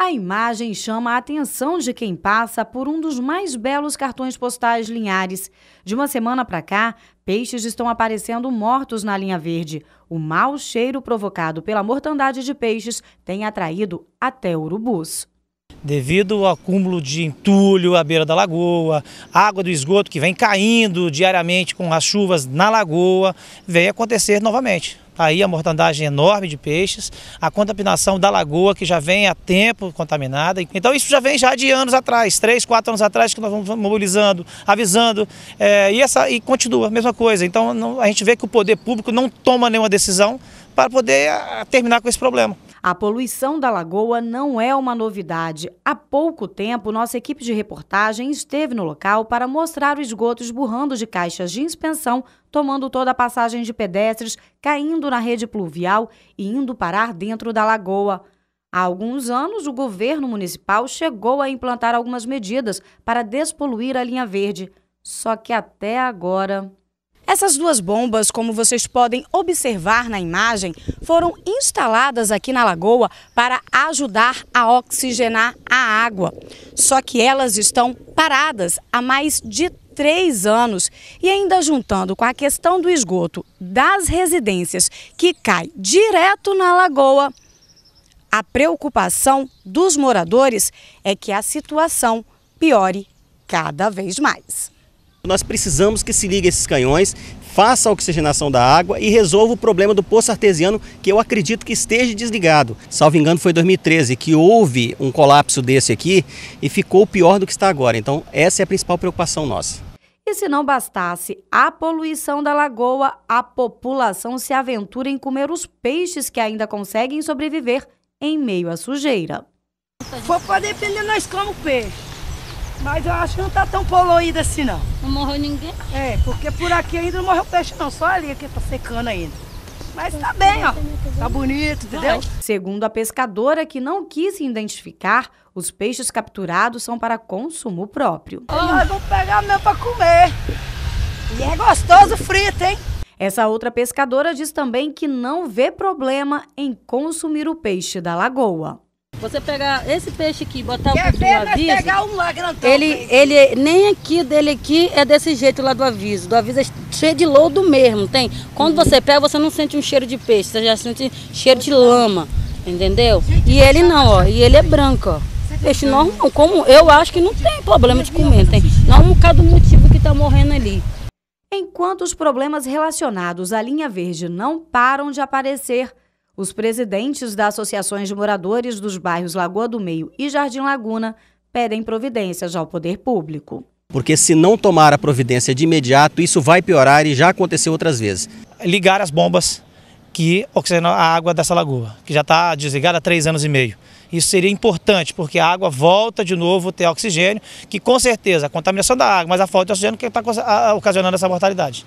A imagem chama a atenção de quem passa por um dos mais belos cartões postais Linhares. De uma semana para cá, peixes estão aparecendo mortos na linha verde. O mau cheiro provocado pela mortandade de peixes tem atraído até urubus devido ao acúmulo de entulho à beira da lagoa, água do esgoto que vem caindo diariamente com as chuvas na lagoa, vem acontecer novamente. Tá aí a mortandagem enorme de peixes, a contaminação da lagoa que já vem há tempo contaminada. Então isso já vem já de anos atrás, três, quatro anos atrás que nós vamos mobilizando, avisando é, e, essa, e continua a mesma coisa. Então não, a gente vê que o poder público não toma nenhuma decisão para poder ah, terminar com esse problema. A poluição da lagoa não é uma novidade. Há pouco tempo, nossa equipe de reportagem esteve no local para mostrar o esgoto esburrando de caixas de inspeção, tomando toda a passagem de pedestres, caindo na rede pluvial e indo parar dentro da lagoa. Há alguns anos, o governo municipal chegou a implantar algumas medidas para despoluir a linha verde. Só que até agora. Essas duas bombas, como vocês podem observar na imagem, foram instaladas aqui na lagoa para ajudar a oxigenar a água. Só que elas estão paradas há mais de três anos. E ainda juntando com a questão do esgoto das residências que cai direto na lagoa, a preocupação dos moradores é que a situação piore cada vez mais. Nós precisamos que se ligue esses canhões, faça a oxigenação da água e resolva o problema do poço artesiano que eu acredito que esteja desligado. Salvo engano foi 2013 que houve um colapso desse aqui e ficou pior do que está agora. Então essa é a principal preocupação nossa. E se não bastasse a poluição da lagoa, a população se aventura em comer os peixes que ainda conseguem sobreviver em meio à sujeira. Vou poder depender, nós como peixe. Mas eu acho que não está tão poluída assim não. Não morreu ninguém? É, porque por aqui ainda não morreu peixe não, só ali que está secando ainda. Mas está bem, ó. Tá bonito, entendeu? Tá Segundo a pescadora que não quis se identificar, os peixes capturados são para consumo próprio. Oh. Nós pegar mesmo para comer. E é gostoso frito, hein? Essa outra pescadora diz também que não vê problema em consumir o peixe da lagoa. Você pegar esse peixe aqui, botar Quer o peixe ver, do aviso. pegar um magrantão. Ele, ele, é, nem aqui dele aqui é desse jeito lá do aviso. Do aviso é cheio de lodo mesmo, tem. Quando uhum. você pega, você não sente um cheiro de peixe, você já sente cheiro de lama, entendeu? e ele não, ó. E ele é branco, ó. Peixe normal, como eu acho que não tem problema de comer, tem. Não é um bocado motivo que tá morrendo ali. Enquanto os problemas relacionados à linha verde não param de aparecer, os presidentes das associações de moradores dos bairros Lagoa do Meio e Jardim Laguna pedem providências ao poder público. Porque se não tomar a providência de imediato, isso vai piorar e já aconteceu outras vezes. Ligar as bombas que oxigenam a água dessa lagoa, que já está desligada há três anos e meio. Isso seria importante, porque a água volta de novo a ter oxigênio, que com certeza a contaminação da água, mas a falta de oxigênio que está ocasionando essa mortalidade.